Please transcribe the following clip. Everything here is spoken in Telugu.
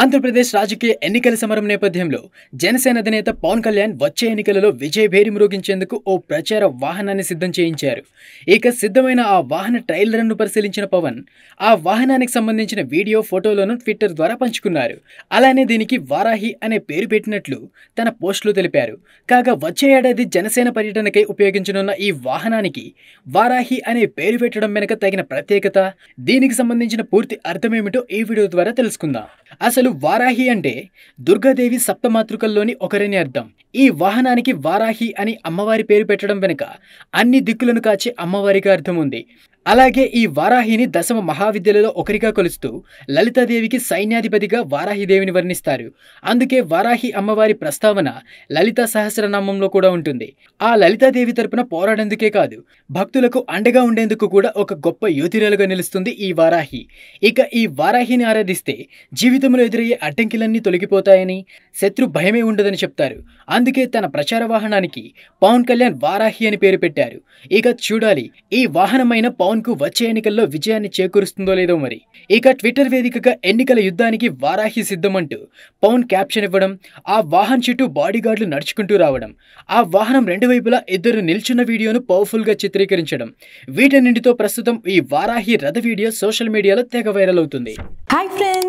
ఆంధ్రప్రదేశ్ రాజకీయ ఎన్నికల సమరం నేపథ్యంలో జనసేన అధినేత పవన్ కళ్యాణ్ వచ్చే ఎన్నికలలో విజయ భేరి మ్రోగించేందుకు ఓ ప్రచార వాహనాన్ని సిద్ధం చేయించారు ఇక సిద్ధమైన ఆ వాహన ట్రైలర్ను పరిశీలించిన పవన్ ఆ వాహనానికి సంబంధించిన వీడియో ఫోటోలను ట్విట్టర్ ద్వారా పంచుకున్నారు అలానే దీనికి వారాహి అనే పేరు పెట్టినట్లు తన పోస్టులో తెలిపారు కాగా వచ్చే ఏడాది జనసేన పర్యటనకై ఉపయోగించనున్న ఈ వాహనానికి వారాహి అనే పేరు పెట్టడం వెనుక తగిన ప్రత్యేకత దీనికి సంబంధించిన పూర్తి అర్థమేమిటో ఈ వీడియో ద్వారా తెలుసుకుందాం అసలు అసలు వారాహి అంటే దుర్గాదేవి సప్తమాతృకల్లోని ఒకరని అర్థం ఈ వాహనానికి వారాహి అని అమ్మవారి పేరు పెట్టడం వెనుక అన్ని దిక్కులను కాచే అమ్మవారికి అర్థం ఉంది అలాగే ఈ వారాహిని దశమ మహావిద్యలలో ఒకరిగా కొలుస్తూ లలితాదేవికి సైన్యాధిపతిగా వారాహిదేవిని వర్ణిస్తారు అందుకే వారాహి అమ్మవారి ప్రస్తావన లలిత సహస్రనామంలో కూడా ఉంటుంది ఆ లలితాదేవి తరపున పోరాడేందుకే కాదు భక్తులకు అండగా ఉండేందుకు కూడా ఒక గొప్ప యోతిరాలుగా నిలుస్తుంది ఈ వారాహి ఇక ఈ వారాహిని ఆరాధిస్తే జీవితంలో ఎదురయ్యే అడ్డంకిలన్నీ తొలగిపోతాయని శత్రు భయమే ఉండదని చెప్తారు అందుకే తన ప్రచార వాహనానికి పవన్ కళ్యాణ్ వారాహి అని పేరు పెట్టారు ఇక చూడాలి ఈ వాహనమైన పవన్ కు వచ్చే ఎన్నికల్లో విజయాన్ని చేకూరుస్తుందో లేదో మరి ఇక ట్విట్టర్ వేదికగా ఎన్నికల యుద్ధానికి వారాహి సిద్ధమంటూ పవన్ క్యాప్షన్ ఇవ్వడం ఆ వాహన్ చుట్టూ బాడీగార్డులు నడుచుకుంటూ రావడం ఆ వాహనం రెండు వైపులా ఇద్దరు నిల్చున్న వీడియోను పవర్ఫుల్ గా చిత్రీకరించడం వీటన్నింటితో ప్రస్తుతం ఈ వారాహి రథ వీడియో సోషల్ మీడియాలో తెగ వైరల్ అవుతుంది హాయ్